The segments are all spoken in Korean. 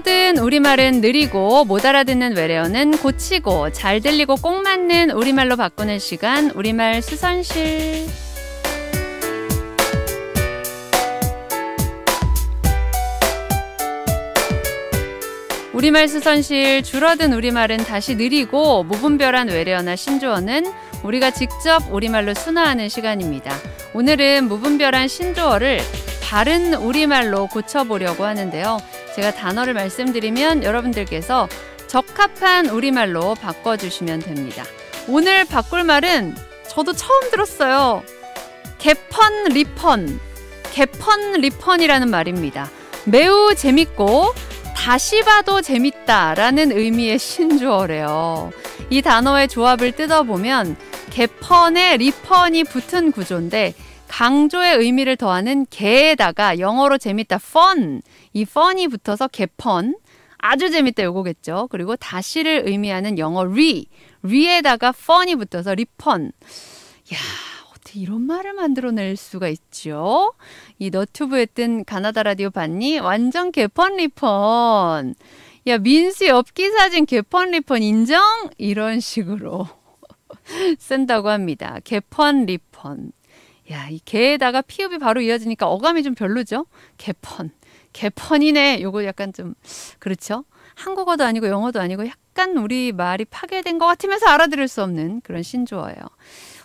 뻗은 우리말은 느리고 못 알아듣는 외래어는 고치고 잘 들리고 꼭 맞는 우리말로 바꾸는 시간 우리말 수선실 우리말 수선실 줄어든 우리말은 다시 느리고 무분별한 외래어나 신조어는 우리가 직접 우리말로 순화하는 시간입니다. 오늘은 무분별한 신조어를 바른 우리말로 고쳐보려고 하는데요. 제가 단어를 말씀드리면 여러분들께서 적합한 우리말로 바꿔주시면 됩니다. 오늘 바꿀 말은 저도 처음 들었어요. 개펀 리펀. 개펀 리펀이라는 말입니다. 매우 재밌고 다시 봐도 재밌다 라는 의미의 신조어래요. 이 단어의 조합을 뜯어보면 개펀에 리펀이 붙은 구조인데 강조의 의미를 더하는 개에다가 영어로 재밌다 fun 이 fun이 붙어서 개펀 아주 재밌다 요거겠죠. 그리고 다시를 의미하는 영어 re re에다가 fun이 붙어서 리펀 야 어떻게 이런 말을 만들어낼 수가 있죠. 이 너튜브에 뜬 가나다 라디오 봤니? 완전 개펀 리펀 야 민수 엽기 사진 개펀 리펀 인정? 이런 식으로 쓴다고 합니다. 개펀 리펀 야, 이 개에다가 피읍이 바로 이어지니까 어감이 좀 별로죠? 개펀. 개펀이네. 요거 약간 좀, 그렇죠? 한국어도 아니고 영어도 아니고 약간 우리 말이 파괴된 것 같으면서 알아들을 수 없는 그런 신조어예요.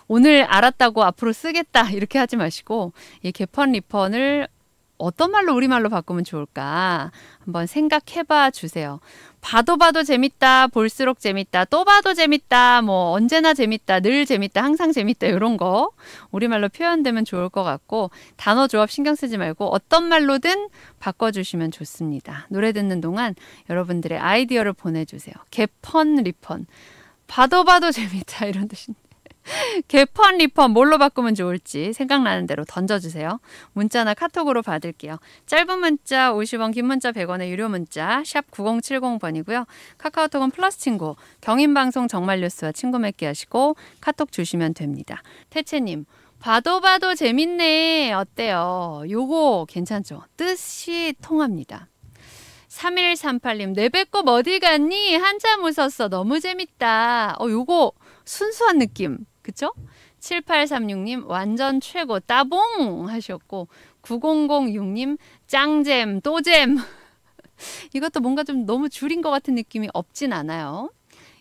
오늘 알았다고 앞으로 쓰겠다 이렇게 하지 마시고 이 개펀 리펀을 어떤 말로 우리말로 바꾸면 좋을까 한번 생각해봐 주세요. 봐도 봐도 재밌다, 볼수록 재밌다, 또 봐도 재밌다, 뭐 언제나 재밌다, 늘 재밌다, 항상 재밌다 이런 거 우리말로 표현되면 좋을 것 같고 단어 조합 신경 쓰지 말고 어떤 말로든 바꿔주시면 좋습니다. 노래 듣는 동안 여러분들의 아이디어를 보내주세요. 개펀 리펀 봐도 봐도 재밌다 이런 뜻입니다. 개펀 리펀 뭘로 바꾸면 좋을지 생각나는 대로 던져주세요. 문자나 카톡으로 받을게요. 짧은 문자 50원, 긴 문자 100원의 유료 문자 샵 9070번이고요. 카카오톡은 플러스 친구, 경인방송 정말뉴스와 친구 맺기 하시고 카톡 주시면 됩니다. 태채님. 봐도 봐도 재밌네. 어때요? 요거 괜찮죠? 뜻이 통합니다. 3138님, 내뱉꼽 어디 갔니? 한참 웃었어. 너무 재밌다. 어, 요거 순수한 느낌 그쵸? 7836님 완전 최고 따봉 하셨고 9006님 짱잼 또잼 이것도 뭔가 좀 너무 줄인 것 같은 느낌이 없진 않아요.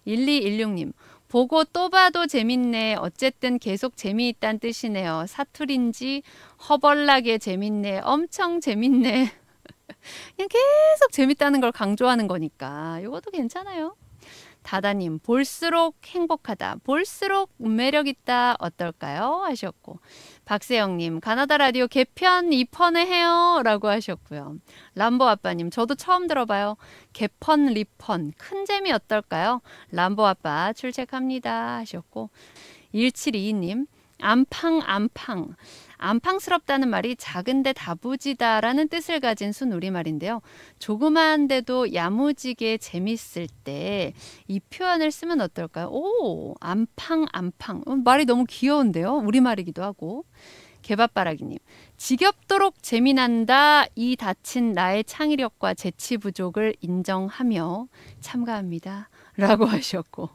1216님 보고 또 봐도 재밌네. 어쨌든 계속 재미있다는 뜻이네요. 사투린지 허벌나게 재밌네. 엄청 재밌네. 그냥 계속 재밌다는 걸 강조하는 거니까 이것도 괜찮아요. 다다님 볼수록 행복하다 볼수록 매력 있다 어떨까요 하셨고 박세영님 가나다 라디오 개편 2편에 해요 라고 하셨고요 람보 아빠님 저도 처음 들어봐요 개펀 리펀 큰 재미 어떨까요 람보 아빠 출첵합니다 하셨고 1722님 안팡 안팡 안팡스럽다는 말이 작은데 다부지다라는 뜻을 가진 순 우리말인데요. 조그마한데도 야무지게 재밌을 때 이 표현을 쓰면 어떨까요? 오, 안팡 안팡. 음, 말이 너무 귀여운데요. 우리말이기도 하고. 개밥바라기님. 지겹도록 재미난다. 이 다친 나의 창의력과 재치 부족을 인정하며 참가합니다. 라고 하셨고.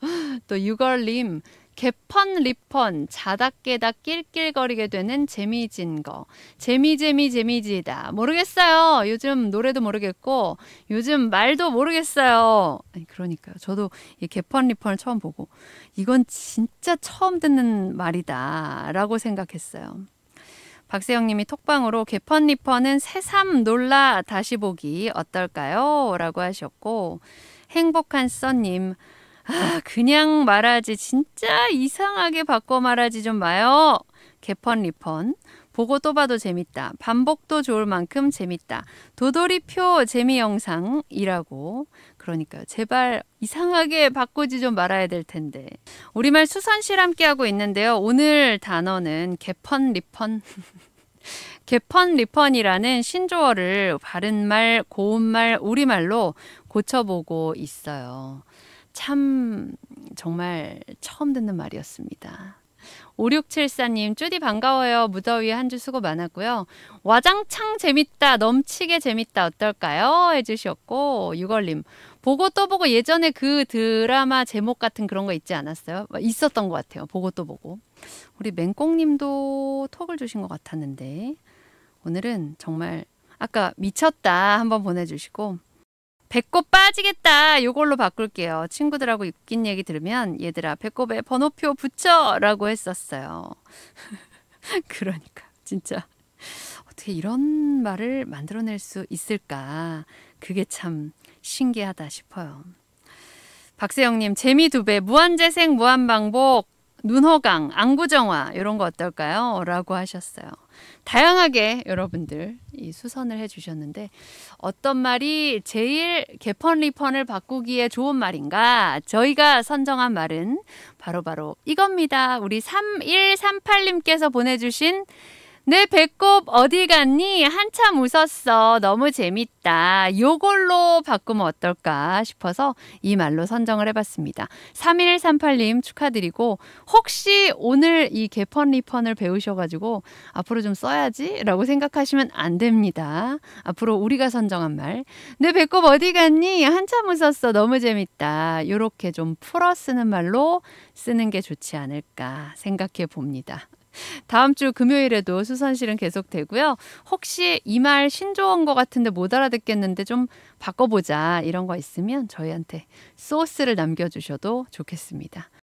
또 유걸님. 개펀 리펀 자다 깨다 낄낄거리게 되는 재미진 거 재미 재미 재미지다 모르겠어요 요즘 노래도 모르겠고 요즘 말도 모르겠어요 아니 그러니까요 저도 이 개펀 리펀을 처음 보고 이건 진짜 처음 듣는 말이다 라고 생각했어요 박세영님이 톡방으로 개펀 리펀은 새삼 놀라 다시 보기 어떨까요 라고 하셨고 행복한 써님 아, 그냥 말하지 진짜 이상하게 바꿔 말하지 좀 마요. 개펀 리펀. 보고 또 봐도 재밌다. 반복도 좋을 만큼 재밌다. 도돌이표 재미 영상이라고. 그러니까요. 제발 이상하게 바꾸지 좀 말아야 될 텐데. 우리말 수선실 함께하고 있는데요. 오늘 단어는 개펀 리펀. 개펀 리펀이라는 신조어를 바른말, 고운말, 우리말로 고쳐보고 있어요. 참 정말 처음 듣는 말이었습니다. 5674님, 쭈디 반가워요. 무더위에 한 주 수고 많았고요. 와장창 재밌다, 넘치게 재밌다, 어떨까요? 해주셨고, 6월님 보고 또 보고 예전에 그 드라마 제목 같은 그런 거 있지 않았어요? 뭐 있었던 것 같아요. 보고 또 보고. 우리 맹꽁님도 톡을 주신 것 같았는데, 오늘은 정말 아까 미쳤다 한번 보내주시고, 배꼽 빠지겠다. 요걸로 바꿀게요. 친구들하고 웃긴 얘기 들으면 얘들아 배꼽에 번호표 붙여라고 했었어요. 그러니까 진짜 어떻게 이런 말을 만들어낼 수 있을까? 그게 참 신기하다 싶어요. 박세영님 재미 두배 무한재생 무한방복 눈허강, 안구정화 이런 거 어떨까요? 라고 하셨어요. 다양하게 여러분들 이 수선을 해주셨는데 어떤 말이 제일 개펀 리펀을 바꾸기에 좋은 말인가? 저희가 선정한 말은 바로바로 바로 이겁니다. 우리 3138님께서 보내주신 내 배꼽 어디 갔니? 한참 웃었어. 너무 재밌다. 요걸로 바꾸면 어떨까 싶어서 이 말로 선정을 해봤습니다. 3138님 축하드리고 혹시 오늘 이 개펀 리펀을 배우셔가지고 앞으로 좀 써야지 라고 생각하시면 안 됩니다. 앞으로 우리가 선정한 말. 내 배꼽 어디 갔니? 한참 웃었어. 너무 재밌다. 요렇게 좀 풀어 쓰는 말로 쓰는 게 좋지 않을까 생각해 봅니다. 다음 주 금요일에도 수선실은 계속되고요. 혹시 이 말 신조어인 것 같은데 못 알아듣겠는데 좀 바꿔보자 이런 거 있으면 저희한테 소스를 남겨주셔도 좋겠습니다.